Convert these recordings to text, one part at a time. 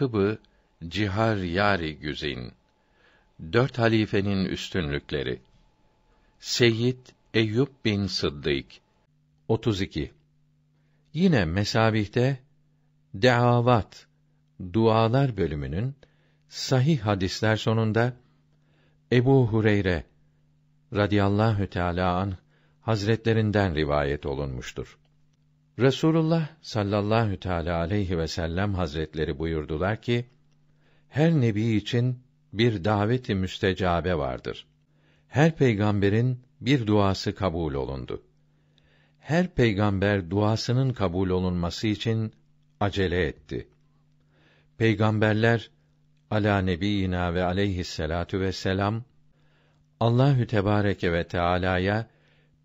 menkıbı cihar yari güzin. Dört halifenin üstünlükleri. Seyyid Eyüp bin Sıddık 32 Yine Mesabih'te Deavat dualar bölümünün sahih hadisler sonunda Ebu Hureyre radıyallahu teala an hazretlerinden rivayet olunmuştur. Resulullah sallallahu teala aleyhi ve sellem hazretleri buyurdular ki: Her nebi için bir daveti müstecabe vardır. Her peygamberin bir duası kabul olundu. Her peygamber duasının kabul olunması için acele etti. Peygamberler ala nebiyina ve aleyhisselatu vesselam Allahü tebareke ve teala'ya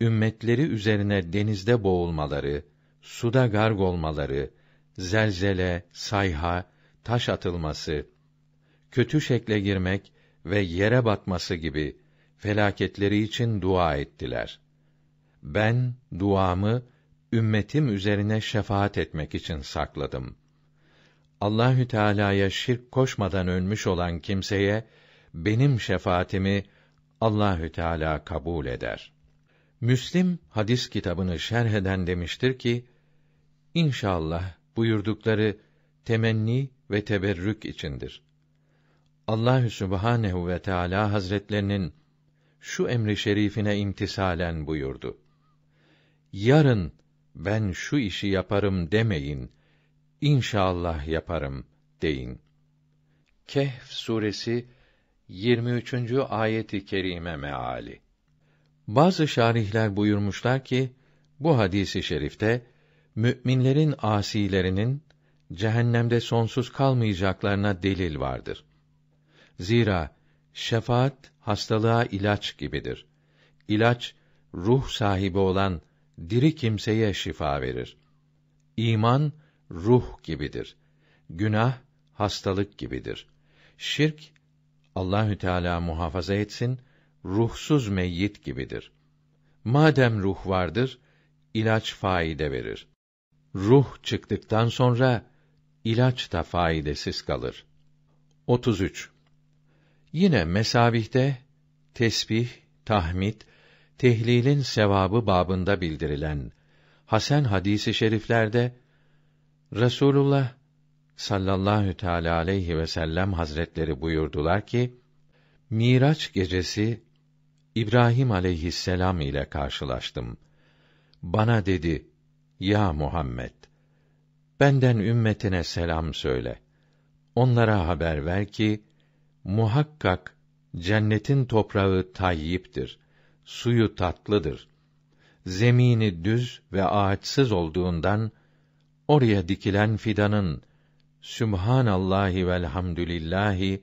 ümmetleri üzerine denizde boğulmaları, suda garg olmaları, zelzele, sayha, taş atılması, kötü şekle girmek ve yere batması gibi felaketleri için dua ettiler. Ben duamı ümmetim üzerine şefaat etmek için sakladım. Allahü Teala'ya şirk koşmadan ölmüş olan kimseye benim şefaatimi Allahü Teala kabul eder. Müslim hadis kitabını şerh eden demiştir ki İnşallah buyurdukları temenni ve teberrük içindir. Allahü Sübhanehu ve Teala Hazretlerinin şu emri şerifine imtisalen buyurdu. Yarın ben şu işi yaparım demeyin. İnşallah yaparım deyin. Kehf suresi 23. ayeti kerime meali. Bazı şarihler buyurmuşlar ki bu hadisi şerifte müminlerin asilerinin cehennemde sonsuz kalmayacaklarına delil vardır. Zira şefaat hastalığa ilaç gibidir. İlaç ruh sahibi olan diri kimseye şifa verir. İman ruh gibidir. Günah hastalık gibidir. Şirk Allahü Teala muhafaza etsin ruhsuz meyyit gibidir. Madem ruh vardır, ilaç faide verir ruh çıktıktan sonra ilaç da faydasız kalır. 33. Yine mesabihte tesbih, tahmid, tehlilin sevabı babında bildirilen Hasan hadisi şeriflerde Resulullah sallallahu teala aleyhi ve sellem hazretleri buyurdular ki Miraç gecesi İbrahim aleyhisselam ile karşılaştım. Bana dedi: ya Muhammed! Benden ümmetine selam söyle. Onlara haber ver ki, muhakkak cennetin toprağı tayyiptir. Suyu tatlıdır. Zemini düz ve ağaçsız olduğundan, oraya dikilen fidanın, Sübhanallahi velhamdülillahi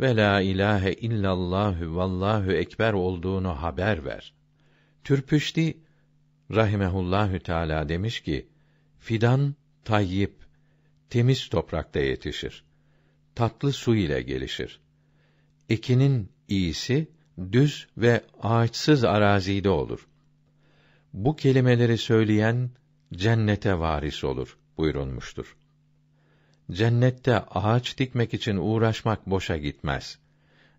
ve la ilahe illallahü vallahu ekber olduğunu haber ver. Türpüştü rahimehullahü teala demiş ki: Fidan tayyip, temiz toprakta yetişir. Tatlı su ile gelişir. Ekinin iyisi düz ve ağaçsız arazide olur. Bu kelimeleri söyleyen cennete varis olur buyurulmuştur. Cennette ağaç dikmek için uğraşmak boşa gitmez.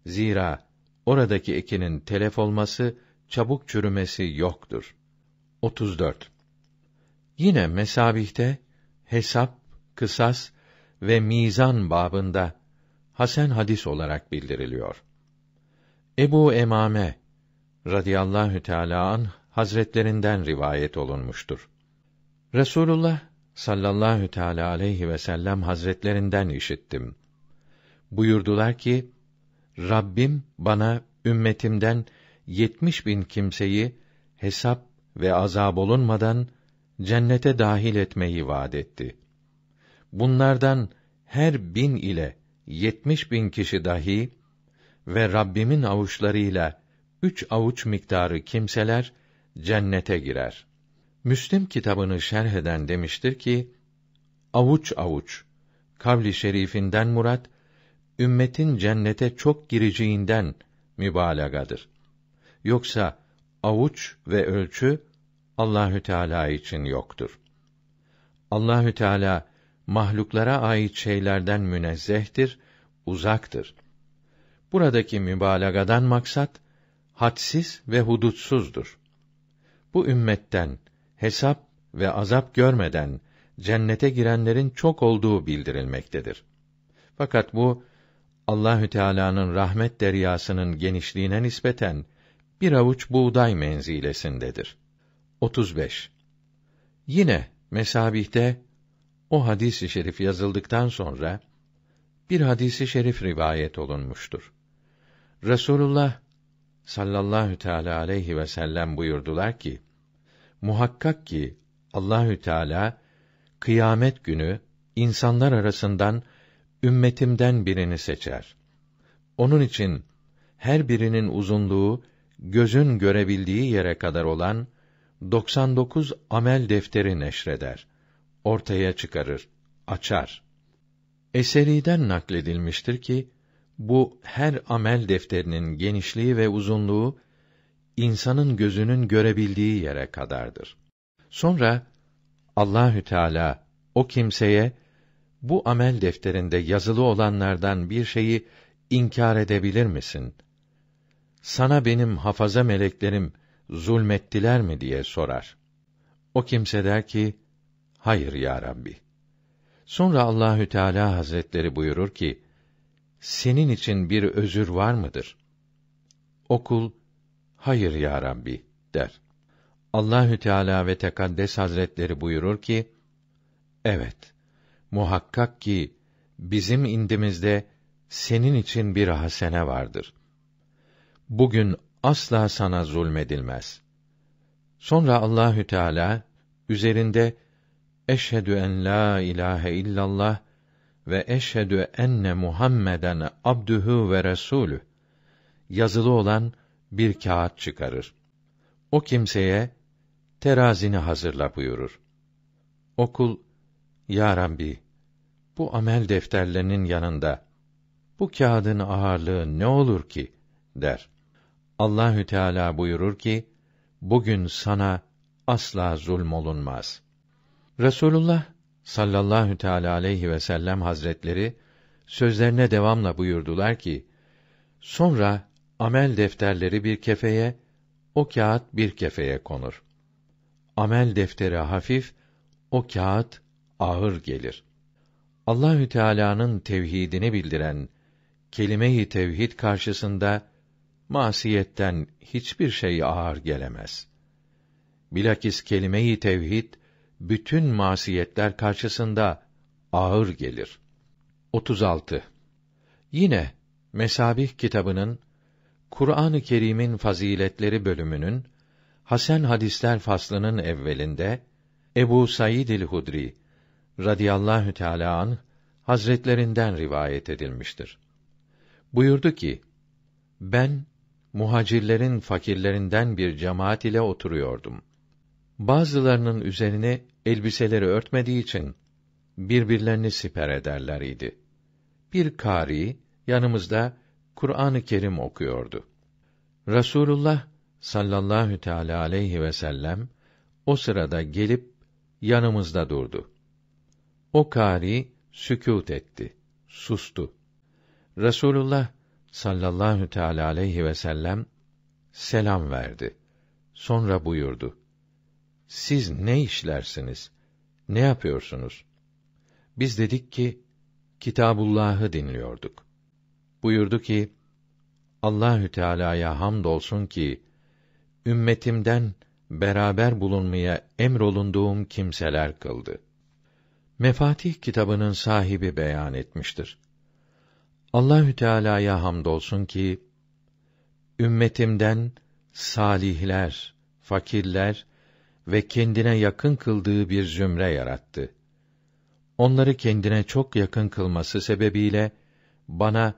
Zira oradaki ekinin telef olması, çabuk çürümesi yoktur. 34. Yine mesabihte hesap, kısas ve mizan babında hasen hadis olarak bildiriliyor. Ebu Emame radıyallahu teala an hazretlerinden rivayet olunmuştur. Resulullah sallallahu teala aleyhi ve sellem hazretlerinden işittim. Buyurdular ki, Rabbim bana ümmetimden yetmiş bin kimseyi hesap ve azab olunmadan cennete dahil etmeyi vaad etti. Bunlardan her bin ile yetmiş bin kişi dahi ve Rabbimin avuçlarıyla üç avuç miktarı kimseler cennete girer. Müslim kitabını şerh eden demiştir ki, avuç avuç, kavli şerifinden murat, ümmetin cennete çok gireceğinden mübalağadır. Yoksa avuç ve ölçü Allahü Teala için yoktur. Allahü Teala mahluklara ait şeylerden münezzehtir, uzaktır. Buradaki mübalağadan maksat hadsiz ve hudutsuzdur. Bu ümmetten hesap ve azap görmeden cennete girenlerin çok olduğu bildirilmektedir. Fakat bu Allahü Teala'nın rahmet deryasının genişliğine nispeten bir avuç buğday menzilesindedir. 35. Yine Mesabih'te o hadisi şerif yazıldıktan sonra bir hadisi şerif rivayet olunmuştur. Resulullah sallallahu teala aleyhi ve sellem buyurdular ki: Muhakkak ki Allahü Teala kıyamet günü insanlar arasından ümmetimden birini seçer. Onun için her birinin uzunluğu gözün görebildiği yere kadar olan 99 amel defteri neşreder. Ortaya çıkarır, açar. Eseri'den nakledilmiştir ki bu her amel defterinin genişliği ve uzunluğu insanın gözünün görebildiği yere kadardır. Sonra Allahü Teala o kimseye bu amel defterinde yazılı olanlardan bir şeyi inkar edebilir misin? Sana benim hafaza meleklerim zulmettiler mi diye sorar. O kimse der ki, hayır ya Rabbi. Sonra Allahü Teala Hazretleri buyurur ki, senin için bir özür var mıdır? Okul, hayır ya Rabbi der. Allahü Teala ve Tekaddes Hazretleri buyurur ki, evet, muhakkak ki bizim indimizde senin için bir hasene vardır. Bugün asla sana zulmedilmez. Sonra Allahü Teala üzerinde eşhedü en la ilahe illallah ve eşhedü enne Muhammeden abdühü ve resulü yazılı olan bir kağıt çıkarır. O kimseye terazini hazırla buyurur. Okul Ya Rabbi bu amel defterlerinin yanında bu kağıdın ağırlığı ne olur ki der. Allahü Teala buyurur ki: Bugün sana asla zulm olunmaz. Resulullah sallallahu teala aleyhi ve sellem hazretleri sözlerine devamla buyurdular ki: Sonra amel defterleri bir kefeye, o kağıt bir kefeye konur. Amel defteri hafif, o kağıt ağır gelir. Allahü Teala'nın tevhidini bildiren kelime-i tevhid karşısında masiyetten hiçbir şey ağır gelemez. Bilakis kelimeyi tevhid bütün masiyetler karşısında ağır gelir. 36. Yine Mesabih kitabının Kur'an-ı Kerim'in faziletleri bölümünün Hasan hadisler faslının evvelinde Ebu Said el-Hudri radıyallahu teala an hazretlerinden rivayet edilmiştir. Buyurdu ki: Ben muhacirlerin fakirlerinden bir cemaat ile oturuyordum. Bazılarının üzerine elbiseleri örtmediği için birbirlerini siper ederler idi. Bir kari yanımızda Kur'an-ı Kerim okuyordu. Rasulullah sallallahu teala aleyhi ve sellem o sırada gelip yanımızda durdu. O kari sükût etti, sustu. Rasulullah sallallahu teala aleyhi ve sellem selam verdi. Sonra buyurdu: Siz ne işlersiniz? Ne yapıyorsunuz? Biz dedik ki Kitabullah'ı dinliyorduk. Buyurdu ki: Allahü Teala'ya hamdolsun ki ümmetimden beraber bulunmaya emrolunduğum kimseler kıldı. Mefatih kitabının sahibi beyan etmiştir. Allahü Teala'ya hamdolsun ki ümmetimden salihler, fakirler ve kendine yakın kıldığı bir zümre yarattı. Onları kendine çok yakın kılması sebebiyle bana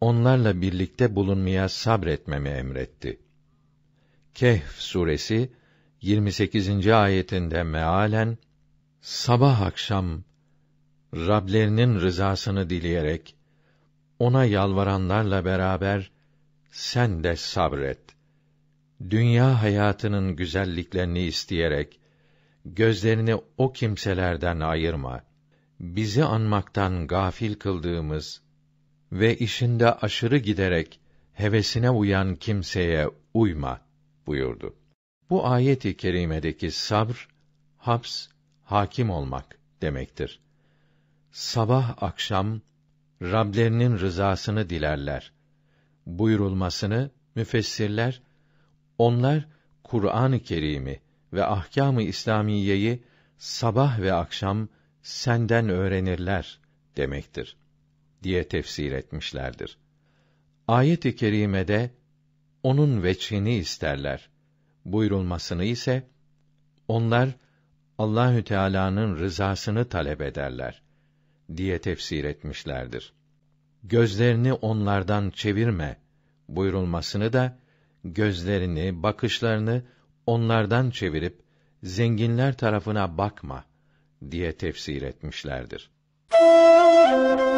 onlarla birlikte bulunmaya sabretmemi emretti. Kehf suresi 28. ayetinde mealen sabah akşam Rablerinin rızasını dileyerek ona yalvaranlarla beraber sen de sabret. Dünya hayatının güzelliklerini isteyerek gözlerini o kimselerden ayırma. Bizi anmaktan gafil kıldığımız ve işinde aşırı giderek hevesine uyan kimseye uyma buyurdu. Bu ayet-i kerimedeki sabr, haps, hakim olmak demektir. Sabah akşam Rablerinin rızasını dilerler buyurulmasını müfessirler onlar Kur'an-ı Kerim'i ve ahkâm-ı İslamiyeyi sabah ve akşam senden öğrenirler demektir diye tefsir etmişlerdir. Ayet-i kerimede onun veçhini isterler. Buyurulmasını ise onlar Allahü Teala'nın rızasını talep ederler diye tefsir etmişlerdir. Gözlerini onlardan çevirme buyurulmasını da gözlerini, bakışlarını onlardan çevirip zenginler tarafına bakma diye tefsir etmişlerdir.